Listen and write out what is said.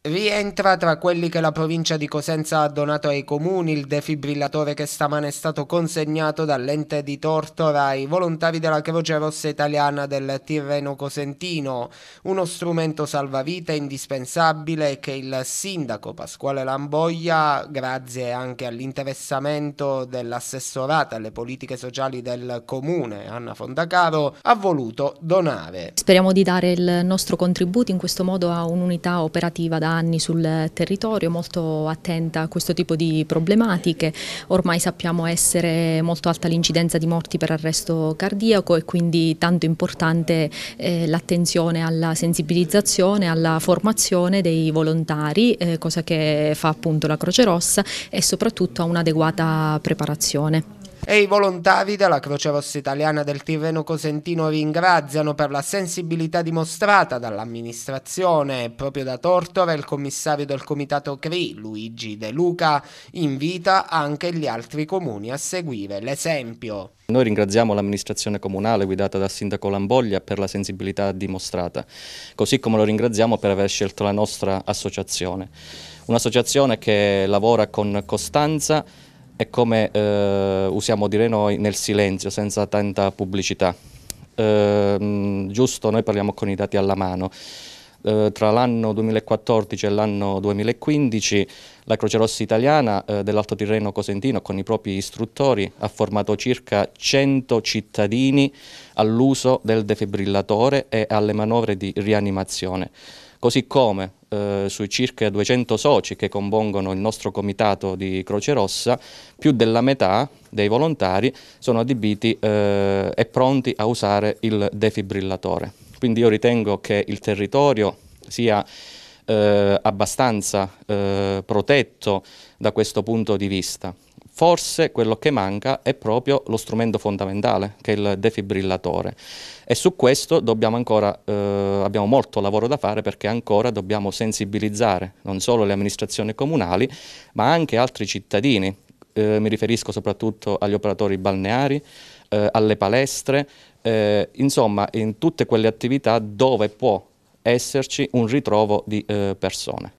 Rientra tra quelli che la provincia di Cosenza ha donato ai comuni il defibrillatore che stamane è stato consegnato dall'ente di Tortora ai volontari della Croce Rossa Italiana del Tirreno Cosentino, uno strumento salvavita indispensabile che il sindaco Pasquale Lamboglia, grazie anche all'interessamento dell'assessorata alle politiche sociali del comune Anna Fondacaro, ha voluto donare. Speriamo di dare il nostro contributo in questo modo a un'unità operativa da da anni sul territorio, molto attenta a questo tipo di problematiche. Ormai sappiamo essere molto alta l'incidenza di morti per arresto cardiaco e quindi tanto importante eh, l'attenzione alla sensibilizzazione, alla formazione dei volontari, eh, cosa che fa appunto la Croce Rossa e soprattutto a un'adeguata preparazione e i volontari della Croce Rossa Italiana del Tirreno Cosentino ringraziano per la sensibilità dimostrata dall'amministrazione e proprio da Tortora il commissario del comitato CRI Luigi De Luca invita anche gli altri comuni a seguire l'esempio. Noi ringraziamo l'amministrazione comunale guidata dal sindaco Lamboglia per la sensibilità dimostrata, così come lo ringraziamo per aver scelto la nostra associazione. Un'associazione che lavora con costanza, è come eh, usiamo dire noi nel silenzio, senza tanta pubblicità. Eh, giusto, noi parliamo con i dati alla mano. Eh, tra l'anno 2014 e l'anno 2015 la Croce Rossa Italiana eh, dell'Alto Tirreno Cosentino con i propri istruttori ha formato circa 100 cittadini all'uso del defibrillatore e alle manovre di rianimazione. Così come eh, sui circa 200 soci che compongono il nostro comitato di Croce Rossa, più della metà dei volontari sono adibiti eh, e pronti a usare il defibrillatore. Quindi io ritengo che il territorio sia eh, abbastanza eh, protetto da questo punto di vista forse quello che manca è proprio lo strumento fondamentale, che è il defibrillatore. E su questo ancora, eh, abbiamo molto lavoro da fare perché ancora dobbiamo sensibilizzare non solo le amministrazioni comunali, ma anche altri cittadini. Eh, mi riferisco soprattutto agli operatori balneari, eh, alle palestre, eh, insomma in tutte quelle attività dove può esserci un ritrovo di eh, persone.